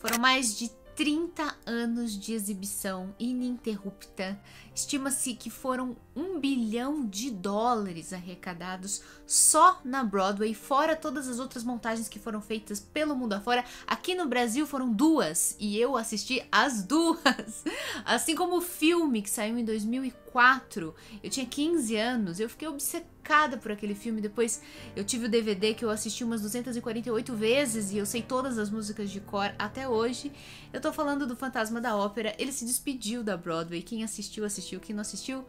Foram mais de 30 anos de exibição ininterrupta. Estima-se que foram um bilhão de dólares arrecadados só na Broadway, fora todas as outras montagens que foram feitas pelo mundo afora. Aqui no Brasil foram duas e eu assisti as duas. Assim como o filme que saiu em 2004. Eu tinha 15 anos, eu fiquei obcecada por aquele filme. Depois eu tive o DVD que eu assisti umas 248 vezes e eu sei todas as músicas de cor até hoje. Eu tô tô falando do Fantasma da Ópera. Ele se despediu da Broadway. Quem assistiu, assistiu. Quem não assistiu,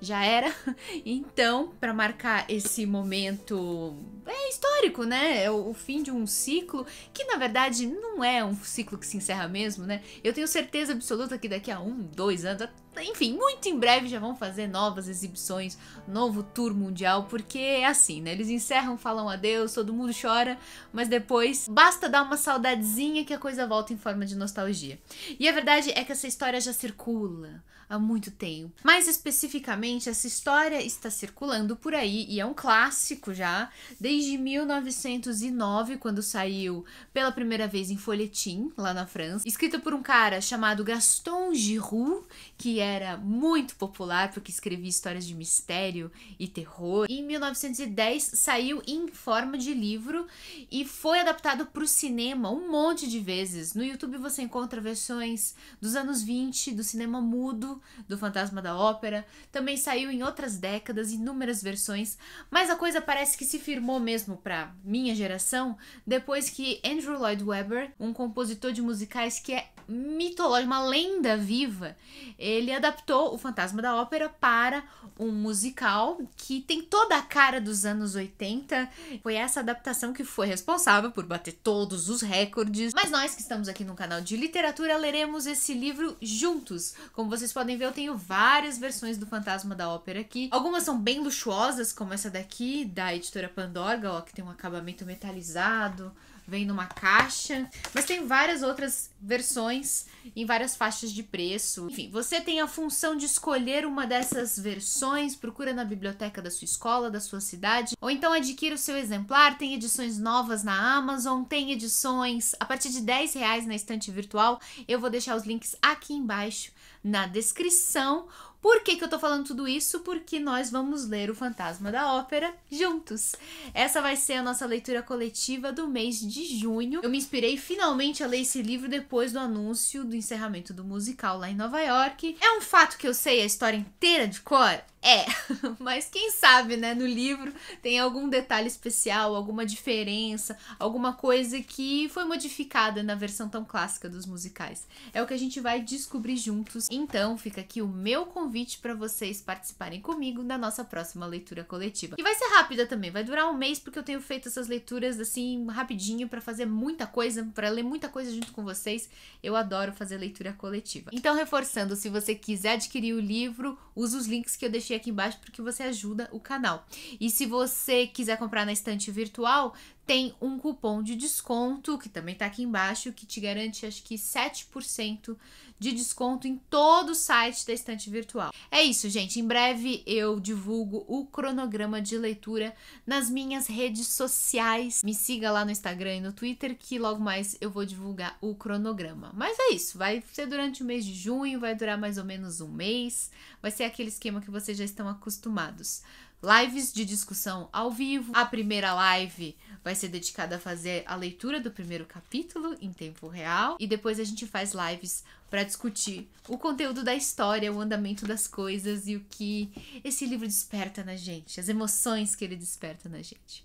já era. Então, para marcar esse momento. É história histórico, né? É o, fim de um ciclo que na verdade não é um ciclo que se encerra mesmo, né? Eu tenho certeza absoluta que daqui a um, dois anos, enfim, muito em breve já vão fazer novas exibições, novo tour mundial, porque é assim, né? Eles encerram, falam adeus, todo mundo chora, mas depois basta dar uma saudadezinha que a coisa volta em forma de nostalgia. E a verdade é que essa história já circula há muito tempo. Mais especificamente, essa história está circulando por aí e é um clássico já desde 19 1909, quando saiu pela primeira vez em folhetim lá na França, escrita por um cara chamado Gaston Giroux, que era muito popular porque escrevia histórias de mistério e terror. em 1910 saiu em forma de livro e foi adaptado para o cinema um monte de vezes. No YouTube você encontra versões dos anos 20 do cinema mudo, do Fantasma da Ópera. Também saiu em outras décadas, inúmeras versões, mas a coisa parece que se firmou mesmo para para minha geração, depois que Andrew Lloyd Webber, um compositor de musicais que é mitológico, uma lenda viva, ele adaptou O Fantasma da Ópera para um musical que tem toda a cara dos anos 80. Foi essa adaptação que foi responsável por bater todos os recordes. Mas nós que estamos aqui no canal de literatura leremos esse livro juntos. Como vocês podem ver, eu tenho várias versões do Fantasma da Ópera aqui. Algumas são bem luxuosas, como essa daqui da editora Pandorga, ó, que tem um acabamento metalizado, vem numa caixa, mas tem várias outras versões em várias faixas de preço. Enfim, você tem a função de escolher uma dessas versões, procura na biblioteca da sua escola, da sua cidade, ou então adquira o seu exemplar, tem edições novas na Amazon, tem edições a partir de 10 reais na estante virtual. Eu vou deixar os links aqui embaixo na descrição. Por que, que eu tô falando tudo isso? Porque nós vamos ler O Fantasma da Ópera juntos. Essa vai ser a nossa leitura coletiva do mês de junho. Eu me inspirei finalmente a ler esse livro depois do anúncio do encerramento do musical lá em Nova York. É um fato que eu sei a história inteira de cor? É, mas quem sabe, né? No livro tem algum detalhe especial, alguma diferença, alguma coisa que foi modificada na versão tão clássica dos musicais. É o que a gente vai descobrir juntos. Então, fica aqui o meu convite para vocês participarem comigo na nossa próxima leitura coletiva. E vai ser rápida também, vai durar um mês porque eu tenho feito essas leituras assim rapidinho para fazer muita coisa, para ler muita coisa junto com vocês. Eu adoro fazer leitura coletiva. Então, reforçando, se você quiser adquirir o livro, use os links que eu deixei aqui embaixo porque você ajuda o canal. E se você quiser comprar na estante virtual, tem um cupom de desconto, que também está aqui embaixo, que te garante acho que 7% de desconto em todo o site da estante virtual. É isso, gente. Em breve eu divulgo o cronograma de leitura nas minhas redes sociais. Me siga lá no Instagram e no Twitter, que logo mais eu vou divulgar o cronograma. Mas é isso, vai ser durante o mês de junho, vai durar mais ou menos um mês, vai ser aquele esquema que vocês já estão acostumados lives de discussão ao vivo. A primeira live vai ser dedicada a fazer a leitura do primeiro capítulo em tempo real e depois a gente faz lives para discutir o conteúdo da história, o andamento das coisas e o que esse livro desperta na gente, as emoções que ele desperta na gente.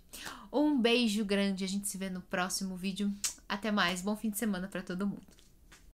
Um beijo grande, a gente se vê no próximo vídeo. Até mais, bom fim de semana para todo mundo.